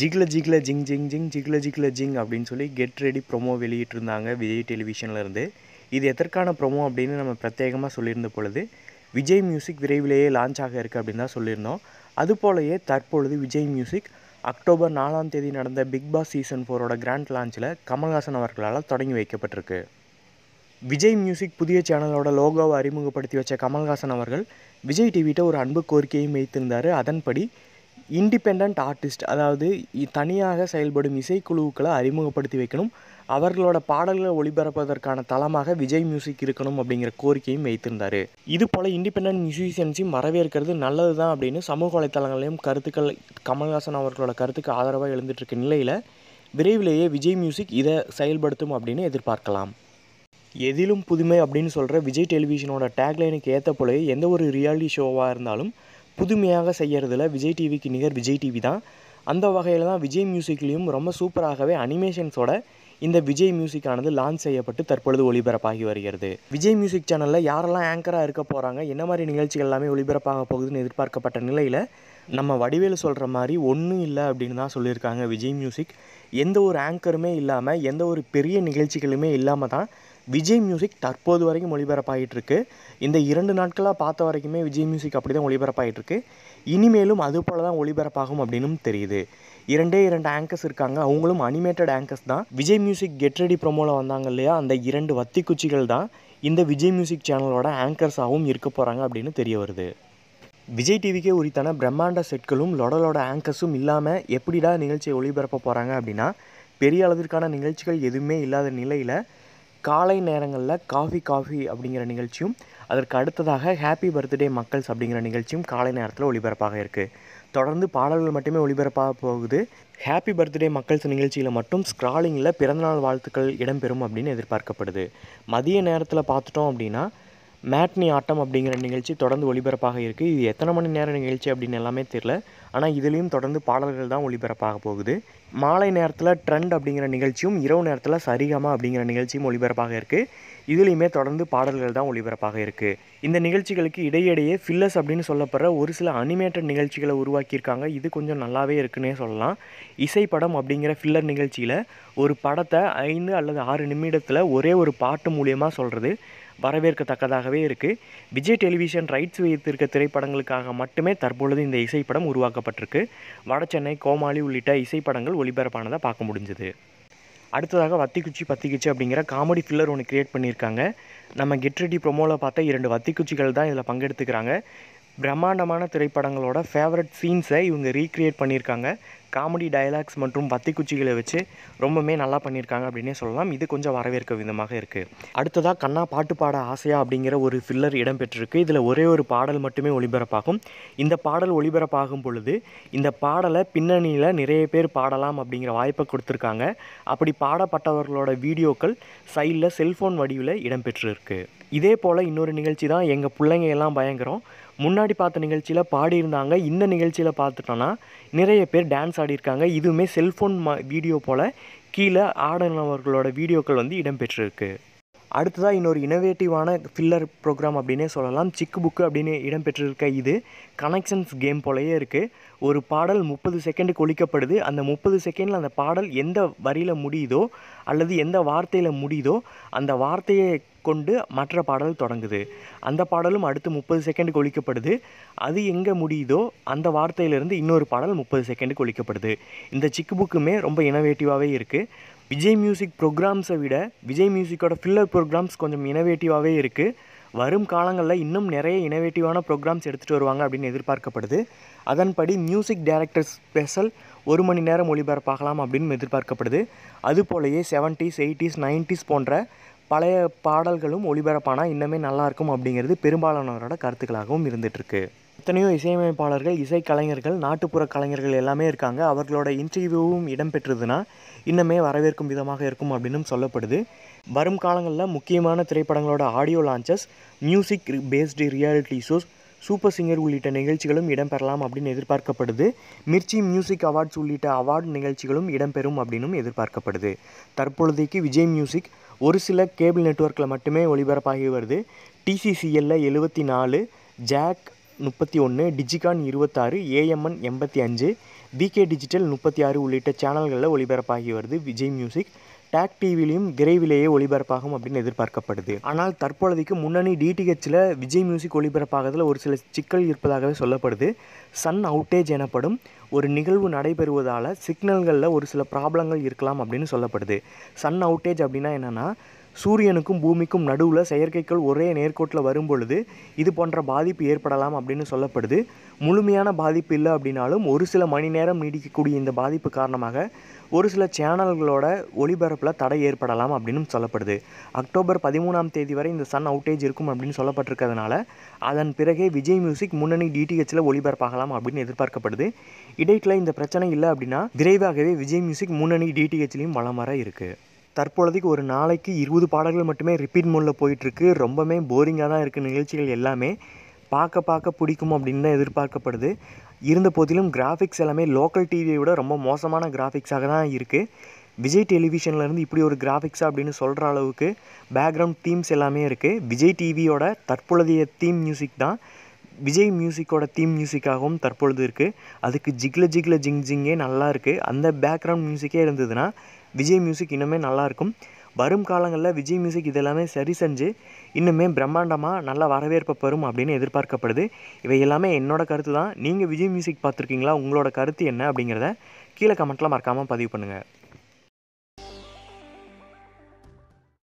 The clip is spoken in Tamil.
ஜிகில ஜிகில ஜிங் ஜிங் ஜிங் ஜிகில ஜிகில ஜிங் அப்படின்னு சொல்லி கெட் ரெடி ப்ரொமோ வெளியிட்டிருந்தாங்க விஜய் டெலிவிஷன்லேருந்து இது எதற்கான ப்ரொமோ அப்படின்னு நம்ம பிரத்யேகமாக சொல்லியிருந்த பொழுது விஜய் மியூசிக் விரைவிலேயே லான்ச் ஆக இருக்குது அப்படின்னு தான் சொல்லியிருந்தோம் அதுபோலயே தற்பொழுது விஜய் மியூசிக் அக்டோபர் நாலாம் தேதி நடந்த பிக் பாஸ் சீசன் ஃபோரோட கிராண்ட் லான்ச்சில் கமல்ஹாசன் அவர்களால் தொடங்கி வைக்கப்பட்டிருக்கு விஜய் மியூசிக் புதிய சேனலோட லோகோவை அறிமுகப்படுத்தி வச்ச கமல்ஹாசன் அவர்கள் விஜய் டிவிட்ட ஒரு அன்பு கோரிக்கையும் வைத்திருந்தார் அதன்படி இண்டிபெண்ட் ஆர்டிஸ்ட் அதாவது தனியாக செயல்படும் இசைக்குழுக்களை அறிமுகப்படுத்தி வைக்கணும் அவர்களோட பாடல்களை ஒளிபரப்பதற்கான தளமாக விஜய் மியூசிக் இருக்கணும் அப்படிங்கிற கோரிக்கையும் வைத்திருந்தார் இது போல் இண்டிபெண்ட் மியூசிஷியன்ஸையும் வரவேற்கிறது நல்லது தான் அப்படின்னு சமூக வலைத்தளங்களையும் கருத்துக்கள் கமல்ஹாசன் அவர்களோட கருத்துக்கு ஆதரவாக இருக்க நிலையில் விரைவிலேயே விஜய் மியூசிக் இதை செயல்படுத்தும் அப்படின்னு எதிர்பார்க்கலாம் எதிலும் புதுமை அப்படின்னு சொல்கிற விஜய் டெலிவிஷனோட டேக்லைனுக்கு ஏற்ற போலவே எந்த ஒரு ரியாலிட்டி ஷோவாக இருந்தாலும் புதுமையாக செய்கிறதுல விஜய் டிவிக்கு நிகர் விஜய் டிவி தான் அந்த வகையில் தான் விஜய் மியூசிக்லேயும் ரொம்ப சூப்பராகவே அனிமேஷன்ஸோட இந்த விஜய் மியூசிக்கானது லான்ச் செய்யப்பட்டு தற்பொழுது ஒளிபரப்பாகி வருகிறது விஜய் மியூசிக் சேனலில் யாரெல்லாம் ஆங்கராக இருக்க போகிறாங்க என்ன மாதிரி நிகழ்ச்சிகள் எல்லாமே ஒளிபரப்பாக போகுதுன்னு எதிர்பார்க்கப்பட்ட நிலையில் நம்ம வடிவேலு சொல்கிற மாதிரி ஒன்றும் இல்லை அப்படின்னு தான் சொல்லியிருக்காங்க விஜய் மியூசிக் எந்த ஒரு ஆங்கருமே இல்லாமல் எந்த ஒரு பெரிய நிகழ்ச்சிகளுமே இல்லாமல் தான் விஜய் மியூசிக் தற்போது வரைக்கும் இருக்கு இந்த இரண்டு நாட்களாக பார்த்த வரைக்குமே விஜய் மியூசிக் அப்படி தான் இருக்கு இனிமேலும் அது போல் தான் ஒளிபரப்பாகும் அப்படின்னும் தெரியுது இரண்டே இரண்டு ஆங்கர்ஸ் இருக்காங்க அவங்களும் அனிமேட்டட் ஆங்கர்ஸ் தான் விஜய் மியூசிக் கெட் ரெடி ப்ரோமோவில் வந்தாங்க இல்லையா அந்த இரண்டு வத்தி குச்சிகள் தான் இந்த விஜய் மியூசிக் சேனலோட ஆங்கர்ஸாகவும் இருக்க போகிறாங்க அப்படின்னு தெரிய வருது விஜய் டிவிக்கே உரித்தான பிரம்மாண்ட செட்களும் லொடலோட ஆங்கர்ஸும் இல்லாமல் எப்படிடா நிகழ்ச்சியை ஒளிபரப்ப போகிறாங்க அப்படின்னா பெரிய அளவிற்கான நிகழ்ச்சிகள் எதுவுமே இல்லாத நிலையில் காலை நேரங்களில் காஃபி காஃபி அப்படிங்கிற நிகழ்ச்சியும் அதற்கு அடுத்ததாக ஹாப்பி பர்த்டே மக்கள்ஸ் அப்படிங்கிற நிகழ்ச்சியும் காலை நேரத்தில் ஒளிபரப்பாக இருக்குது தொடர்ந்து பாடல்கள் மட்டுமே ஒளிபரப்பாக போகுது ஹாப்பி பர்த்டே மக்கள்ஸ் நிகழ்ச்சியில் மட்டும் ஸ்க்ராலிங்கில் பிறந்தநாள் வாழ்த்துக்கள் இடம்பெறும் அப்படின்னு எதிர்பார்க்கப்படுது மதிய நேரத்தில் பார்த்துட்டோம் அப்படின்னா மேட்னி ஆட்டம் அப்படிங்கிற நிகழ்ச்சி தொடர்ந்து ஒளிபரப்பாக இருக்குது இது எத்தனை மணி நேரம் நிகழ்ச்சி அப்படின்னு எல்லாமே தெரில ஆனால் இதுலேயும் தொடர்ந்து பாடல்கள் தான் ஒளிபரப்பாக போகுது மாலை நேரத்தில் ட்ரெண்ட் அப்படிங்கிற நிகழ்ச்சியும் இரவு நேரத்தில் சரிகமா அப்படிங்கிற நிகழ்ச்சியும் ஒளிபரப்பாக இருக்குது இதுலேயுமே தொடர்ந்து பாடல்கள் தான் ஒளிபரப்பாக இருக்குது இந்த நிகழ்ச்சிகளுக்கு இடையிடையே ஃபில்லஸ் அப்படின்னு சொல்லப்படுற ஒரு சில அனிமேட்டட் நிகழ்ச்சிகளை உருவாக்கியிருக்காங்க இது கொஞ்சம் நல்லாவே இருக்குன்னே சொல்லலாம் இசைப்படம் அப்படிங்கிற ஃபில்லர் நிகழ்ச்சியில் ஒரு படத்தை ஐந்து அல்லது ஆறு நிமிடத்தில் ஒரே ஒரு பாட்டு மூலியமாக சொல்கிறது வரவேற்கத்தக்கதாகவே இருக்குது விஜய் டெலிவிஷன் ரைட்ஸ் வைத்திருக்க திரைப்படங்களுக்காக மட்டுமே தற்பொழுது இந்த இசைப்படம் உருவாக்கப்பட்டிருக்கு வடசென்னை கோமாளி உள்ளிட்ட இசைப்படங்கள் ஒளிபரப்பானதை பார்க்க முடிஞ்சுது அடுத்ததாக வத்திக்குச்சி பத்திக்குச்சி அப்படிங்கிற காமெடி ஃபில்லர் ஒன்று கிரியேட் பண்ணியிருக்காங்க நம்ம கெட்ரெடி ப்ரொமோவில் பார்த்தா இரண்டு வத்திக்குச்சிகள் தான் இதில் பங்கெடுத்துக்கிறாங்க பிரம்மாண்டமான திரைப்படங்களோட ஃபேவரட் சீன்ஸை இவங்க ரீக்ரியேட் பண்ணியிருக்காங்க காமெடி டயலாக்ஸ் மற்றும் பத்தி குச்சிகளை வச்சு ரொம்பவுமே நல்லா பண்ணியிருக்காங்க அப்படின்னே சொல்லலாம் இது கொஞ்சம் வரவேற்க விதமாக இருக்குது அடுத்ததாக கண்ணா பாட்டு பாட ஆசையா அப்படிங்கிற ஒரு ஃபில்லர் இடம்பெற்றிருக்கு இதில் ஒரே ஒரு பாடல் மட்டுமே ஒளிபரப்பாகும் இந்த பாடல் ஒளிபரப்பாகும் பொழுது இந்த பாடலை பின்னணியில் நிறைய பேர் பாடலாம் அப்படிங்கிற வாய்ப்பை கொடுத்துருக்காங்க அப்படி பாடப்பட்டவர்களோட வீடியோக்கள் சைடில் செல்ஃபோன் வடிவில் இடம்பெற்றிருக்கு இதே போல் இன்னொரு நிகழ்ச்சி தான் எங்கள் பிள்ளைங்க எல்லாம் பயங்கரம் முன்னாடி பார்த்த நிகழ்ச்சியில் பாடியிருந்தாங்க இந்த நிகழ்ச்சியில் பார்த்துட்டோன்னா நிறைய பேர் டான்ஸ் ஆடியிருக்காங்க இதுவுமே செல்ஃபோன் வீடியோ போல் கீழே ஆடினவர்களோட வீடியோக்கள் வந்து இடம்பெற்றிருக்கு அடுத்ததாக இன்னொரு இனோவேட்டிவான ஃபில்லர் ப்ரோக்ராம் அப்படின்னே சொல்லலாம் சிக்கு புக்கு அப்படின்னு இடம்பெற்றிருக்க இது கனெக்ஷன்ஸ் கேம் போலயே இருக்குது ஒரு பாடல் முப்பது செகண்டுக்கு ஒழிக்கப்படுது அந்த முப்பது செகண்டில் அந்த பாடல் எந்த வரியில் முடியுதோ அல்லது எந்த வார்த்தையில் முடியுதோ அந்த வார்த்தையை கொண்டு மற்ற பாடல் தொடங்குது அந்த பாடலும் அடுத்து முப்பது செகண்டுக்கு ஒழிக்கப்படுது அது எங்கே முடியுதோ அந்த வார்த்தையிலேருந்து இன்னொரு பாடல் முப்பது செகண்டுக்கு ஒழிக்கப்படுது இந்த சிக்கு புக்குமே ரொம்ப இனோவேட்டிவாகவே இருக்குது விஜய் மியூசிக் ப்ரோக்ராம்ஸை விட விஜய் மியூசிக்கோட ஃபில்லர் ப்ரோக்ராம்ஸ் கொஞ்சம் இனோவேட்டிவாகவே இருக்குது வரும் காலங்களில் இன்னும் நிறைய இனோவேட்டிவான ப்ரோக்ராம்ஸ் எடுத்துகிட்டு வருவாங்க அப்படின்னு எதிர்பார்க்கப்படுது அதன்படி மியூசிக் டைரக்டர் ஸ்பெஷல் ஒரு மணி நேரம் ஒளிபரப்பாகலாம் அப்படின்னு எதிர்பார்க்கப்படுது அது போலயே செவன்ட்டீஸ் எயிட்டிஸ் நைன்டிஸ் போன்ற பழைய பாடல்களும் ஒளிபரப்பானால் இன்னமே நல்லாயிருக்கும் அப்படிங்கிறது பெரும்பாலானவரோட கருத்துக்களாகவும் இருந்துகிட்ருக்கு எத்தனையோ இசையமைப்பாளர்கள் இசைக்கலைஞர்கள் நாட்டுப்புற கலைஞர்கள் எல்லாமே இருக்காங்க அவர்களோட இன்டர்வியூவும் இடம்பெற்றதுன்னா இன்னமே வரவேற்கும் விதமாக இருக்கும் அப்படின்னும் சொல்லப்படுது வரும் காலங்களில் முக்கியமான திரைப்படங்களோட audio launches music based reality shows super singer உள்ளிட்ட நிகழ்ச்சிகளும் இடம்பெறலாம் அப்படின்னு எதிர்பார்க்கப்படுது மிர்ச்சி மியூசிக் அவார்ட்ஸ் உள்ளிட்ட அவார்டு நிகழ்ச்சிகளும் இடம்பெறும் அப்படின்னும் எதிர்பார்க்கப்படுது தற்பொழுதைக்கு விஜய் மியூசிக் ஒரு சில கேபிள் நெட்ஒர்க்கில் மட்டுமே ஒளிபரப்பாகி வருது டிசிசிஎல்ல எழுபத்தி நாலு ஜாக் முப்பத்தி ஒன்று டிஜிகான் இருபத்தாறு ஏஎம்என் எண்பத்தி அஞ்சு பிகே டிஜிட்டல் முப்பத்தி ஆறு உள்ளிட்ட சேனல்களில் ஒளிபரப்பாகி வருது விஜய் மியூசிக் டேக் டிவிலையும் விரைவிலேயே ஒளிபரப்பாகும் அப்படின்னு எதிர்பார்க்கப்படுது ஆனால் தற்பொழுதைக்கு முன்னணி டிடிஹெச்சில் விஜய் மியூசிக் ஒளிபரப்பாகிறதுல ஒரு சில சிக்கல் இருப்பதாகவே சொல்லப்படுது சன் அவுட்டேஜ் எனப்படும் ஒரு நிகழ்வு நடைபெறுவதால் சிக்னல்களில் ஒரு சில ப்ராப்ளங்கள் இருக்கலாம் அப்படின்னு சொல்லப்படுது சன் அவுட்டேஜ் அப்படின்னா என்னென்னா சூரியனுக்கும் பூமிக்கும் நடுவில் செயற்கைக்கோள் ஒரே நேர்கோட்டில் வரும்பொழுது இது போன்ற பாதிப்பு ஏற்படலாம் அப்படின்னு சொல்லப்படுது முழுமையான பாதிப்பு இல்லை அப்படின்னாலும் ஒரு சில மணி நேரம் நீடிக்கக்கூடிய இந்த பாதிப்பு காரணமாக ஒரு சில சேனல்களோட ஒளிபரப்பில் தடை ஏற்படலாம் அப்படின்னு சொல்லப்படுது அக்டோபர் பதிமூணாம் தேதி வரை இந்த சன் அவுட்டேஜ் இருக்கும் அப்படின்னு சொல்லப்பட்டிருக்கிறதுனால அதன் பிறகே விஜய் மியூசிக் முன்னணி டிடிஹெச்சில் ஒளிபரப்பாகலாம் அப்படின்னு எதிர்பார்க்கப்படுது இடைட்டில் இந்த பிரச்சனை இல்லை அப்படின்னா விரைவாகவே விஜய் மியூசிக் முன்னணி டிடிஹெச்லேயும் வளம் வர இருக்குது தற்பொழுதுக்கு ஒரு நாளைக்கு இருபது பாடல்கள் மட்டுமே ரிப்பீட் மோடில் போயிட்டுருக்கு ரொம்பவே போரிங்காக தான் இருக்குது நிகழ்ச்சிகள் எல்லாமே பார்க்க பார்க்க பிடிக்கும் அப்படின்னு தான் எதிர்பார்க்கப்படுது இருந்த போதிலும் கிராஃபிக்ஸ் எல்லாமே லோக்கல் டிவியை விட ரொம்ப மோசமான கிராஃபிக்ஸாக தான் இருக்குது விஜய் டெலிவிஷன்லேருந்து இப்படி ஒரு கிராஃபிக்ஸ் அப்படின்னு சொல்கிற அளவுக்கு பேக்ரவுண்ட் தீம்ஸ் எல்லாமே இருக்குது விஜய் டிவியோட தற்பொழுதைய தீம் மியூசிக் தான் விஜய் மியூசிக்கோட தீம் மியூசிக்காகவும் தற்பொழுது இருக்குது அதுக்கு ஜிக்ல ஜிக்ல ஜிங் ஜிங்கே நல்லா இருக்குது அந்த பேக்ரவுண்ட் மியூசிக்கே இருந்ததுன்னா விஜய் மியூசிக் இன்னுமே நல்லாயிருக்கும் வரும் காலங்களில் விஜய் மியூசிக் இதெல்லாமே சரி செஞ்சு இன்னுமே பிரம்மாண்டமாக நல்ல வரவேற்பு பெறும் அப்படின்னு எதிர்பார்க்கப்படுது இவை எல்லாமே என்னோடய கருத்து தான் நீங்கள் விஜய் மியூசிக் பார்த்துருக்கீங்களா உங்களோட கருத்து என்ன அப்படிங்கிறத கீழே கமெண்ட்டில் மறக்காமல் பதிவு பண்ணுங்கள்